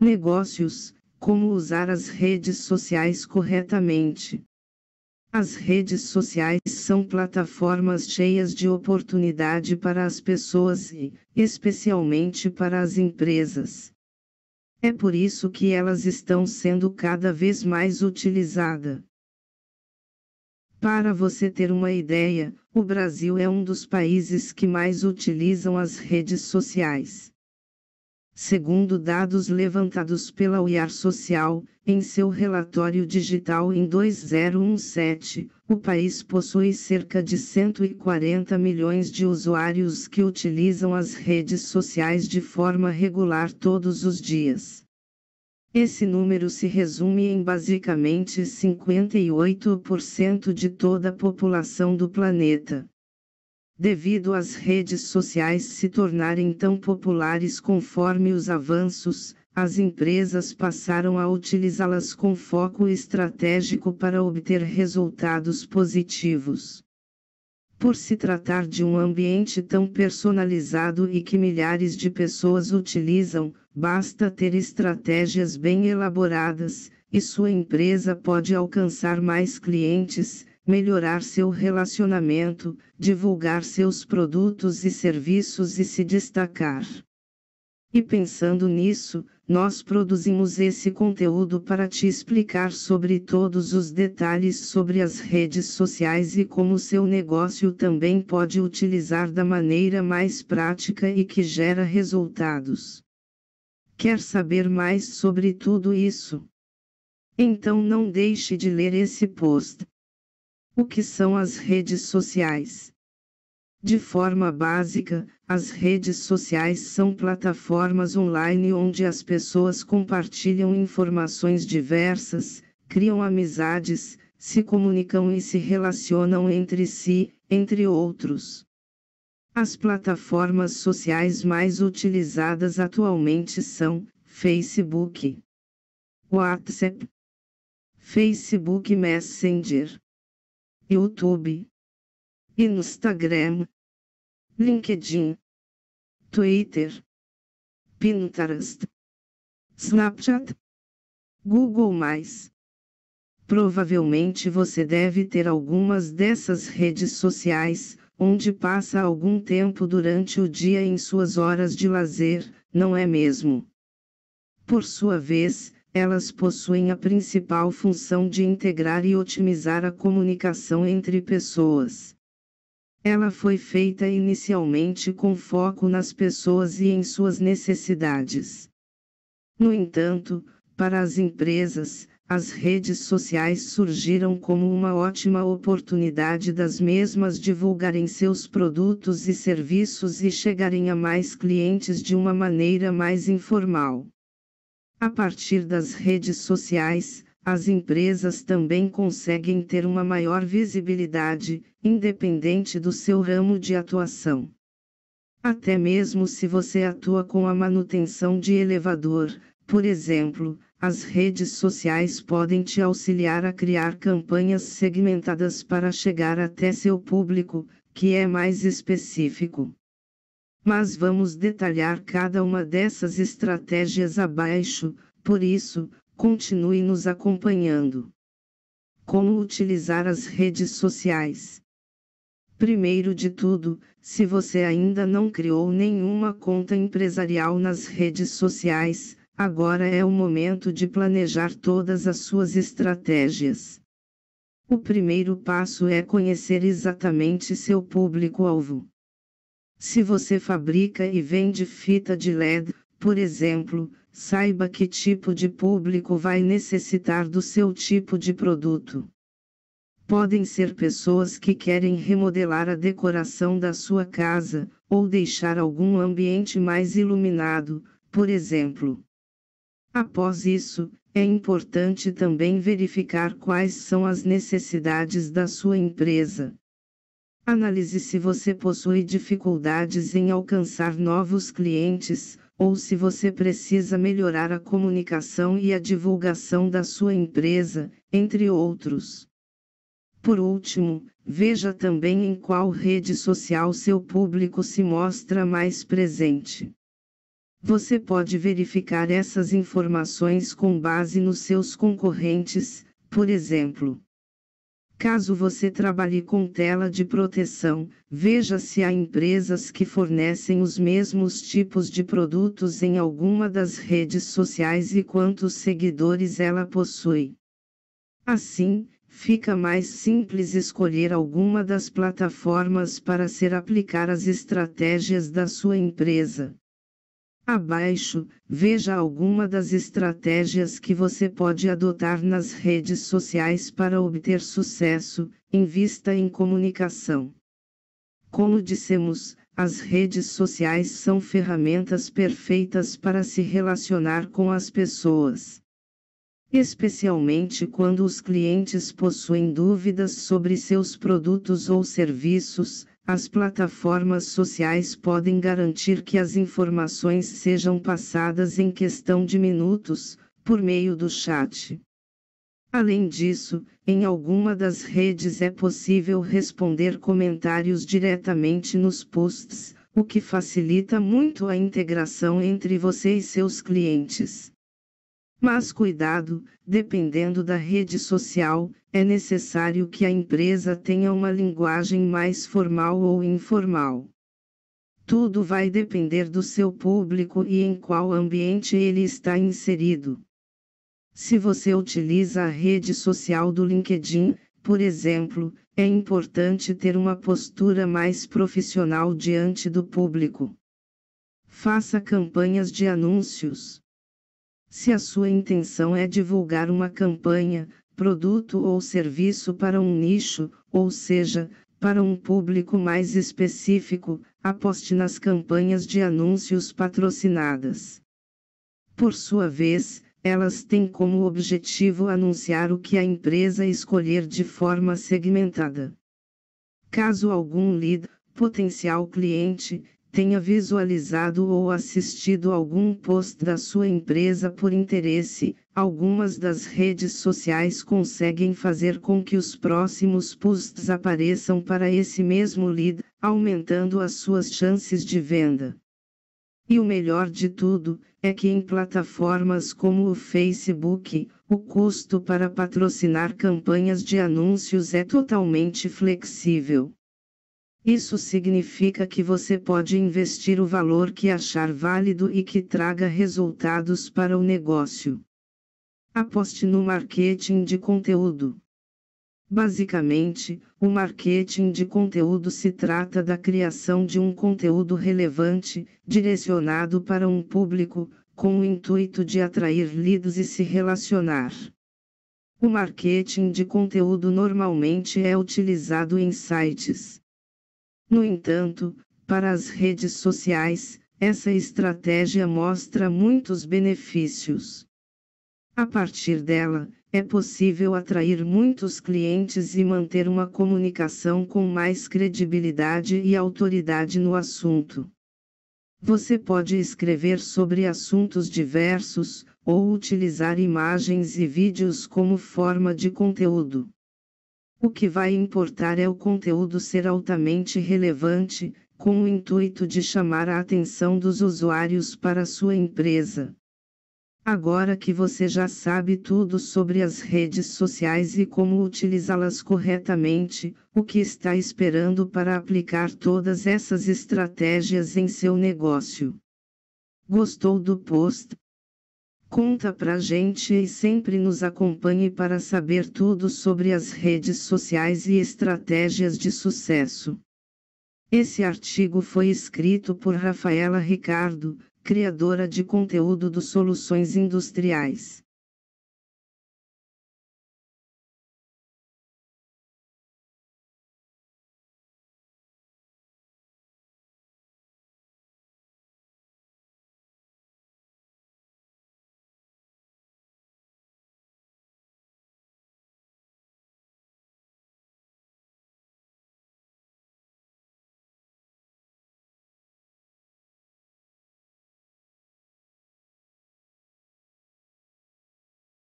Negócios: como usar as redes sociais corretamente. As redes sociais são plataformas cheias de oportunidade para as pessoas e, especialmente, para as empresas. É por isso que elas estão sendo cada vez mais utilizadas. Para você ter uma ideia, o Brasil é um dos países que mais utilizam as redes sociais segundo dados levantados pela UIAR Social, em seu relatório digital em 2017, o país possui cerca de 140 milhões de usuários que utilizam as redes sociais de forma regular todos os dias. Esse número se resume em basicamente 58% de toda a população do planeta devido às redes sociais se tornarem tão populares conforme os avanços, as empresas passaram a utilizá-las com foco estratégico para obter resultados positivos. Por se tratar de um ambiente tão personalizado e que milhares de pessoas utilizam, basta ter estratégias bem elaboradas, e sua empresa pode alcançar mais clientes, melhorar seu relacionamento, divulgar seus produtos e serviços e se destacar. E pensando nisso, nós produzimos esse conteúdo para te explicar sobre todos os detalhes sobre as redes sociais e como seu negócio também pode utilizar da maneira mais prática e que gera resultados. Quer saber mais sobre tudo isso? Então não deixe de ler esse post. O que são as redes sociais? De forma básica, as redes sociais são plataformas online onde as pessoas compartilham informações diversas, criam amizades, se comunicam e se relacionam entre si, entre outros. As plataformas sociais mais utilizadas atualmente são Facebook, WhatsApp, Facebook Messenger, YouTube, Instagram, LinkedIn, Twitter, Pinterest, Snapchat, Google+. Provavelmente você deve ter algumas dessas redes sociais, onde passa algum tempo durante o dia em suas horas de lazer, não é mesmo? Por sua vez, elas possuem a principal função de integrar e otimizar a comunicação entre pessoas. Ela foi feita inicialmente com foco nas pessoas e em suas necessidades. No entanto, para as empresas, as redes sociais surgiram como uma ótima oportunidade das mesmas divulgarem seus produtos e serviços e chegarem a mais clientes de uma maneira mais informal. A partir das redes sociais, as empresas também conseguem ter uma maior visibilidade, independente do seu ramo de atuação. Até mesmo se você atua com a manutenção de elevador, por exemplo, as redes sociais podem te auxiliar a criar campanhas segmentadas para chegar até seu público, que é mais específico mas vamos detalhar cada uma dessas estratégias abaixo, por isso, continue nos acompanhando. Como utilizar as redes sociais? Primeiro de tudo, se você ainda não criou nenhuma conta empresarial nas redes sociais, agora é o momento de planejar todas as suas estratégias. O primeiro passo é conhecer exatamente seu público-alvo. Se você fabrica e vende fita de LED, por exemplo, saiba que tipo de público vai necessitar do seu tipo de produto. Podem ser pessoas que querem remodelar a decoração da sua casa, ou deixar algum ambiente mais iluminado, por exemplo. Após isso, é importante também verificar quais são as necessidades da sua empresa. Analise se você possui dificuldades em alcançar novos clientes, ou se você precisa melhorar a comunicação e a divulgação da sua empresa, entre outros. Por último, veja também em qual rede social seu público se mostra mais presente. Você pode verificar essas informações com base nos seus concorrentes, por exemplo. Caso você trabalhe com tela de proteção, veja se há empresas que fornecem os mesmos tipos de produtos em alguma das redes sociais e quantos seguidores ela possui. Assim, fica mais simples escolher alguma das plataformas para ser aplicar as estratégias da sua empresa. Abaixo, veja alguma das estratégias que você pode adotar nas redes sociais para obter sucesso, invista em comunicação. Como dissemos, as redes sociais são ferramentas perfeitas para se relacionar com as pessoas. Especialmente quando os clientes possuem dúvidas sobre seus produtos ou serviços, as plataformas sociais podem garantir que as informações sejam passadas em questão de minutos, por meio do chat. Além disso, em alguma das redes é possível responder comentários diretamente nos posts, o que facilita muito a integração entre você e seus clientes. Mas cuidado, dependendo da rede social, é necessário que a empresa tenha uma linguagem mais formal ou informal. Tudo vai depender do seu público e em qual ambiente ele está inserido. Se você utiliza a rede social do LinkedIn, por exemplo, é importante ter uma postura mais profissional diante do público. Faça campanhas de anúncios. Se a sua intenção é divulgar uma campanha, produto ou serviço para um nicho, ou seja, para um público mais específico, aposte nas campanhas de anúncios patrocinadas. Por sua vez, elas têm como objetivo anunciar o que a empresa escolher de forma segmentada. Caso algum lead, potencial cliente, tenha visualizado ou assistido algum post da sua empresa por interesse, algumas das redes sociais conseguem fazer com que os próximos posts apareçam para esse mesmo lead, aumentando as suas chances de venda. E o melhor de tudo é que em plataformas como o Facebook, o custo para patrocinar campanhas de anúncios é totalmente flexível. Isso significa que você pode investir o valor que achar válido e que traga resultados para o negócio. Aposte no marketing de conteúdo. Basicamente, o marketing de conteúdo se trata da criação de um conteúdo relevante, direcionado para um público, com o intuito de atrair leads e se relacionar. O marketing de conteúdo normalmente é utilizado em sites no entanto, para as redes sociais, essa estratégia mostra muitos benefícios. A partir dela, é possível atrair muitos clientes e manter uma comunicação com mais credibilidade e autoridade no assunto. Você pode escrever sobre assuntos diversos, ou utilizar imagens e vídeos como forma de conteúdo. O que vai importar é o conteúdo ser altamente relevante, com o intuito de chamar a atenção dos usuários para sua empresa. Agora que você já sabe tudo sobre as redes sociais e como utilizá-las corretamente, o que está esperando para aplicar todas essas estratégias em seu negócio? Gostou do post? Conta pra gente e sempre nos acompanhe para saber tudo sobre as redes sociais e estratégias de sucesso. Esse artigo foi escrito por Rafaela Ricardo, criadora de conteúdo do Soluções Industriais.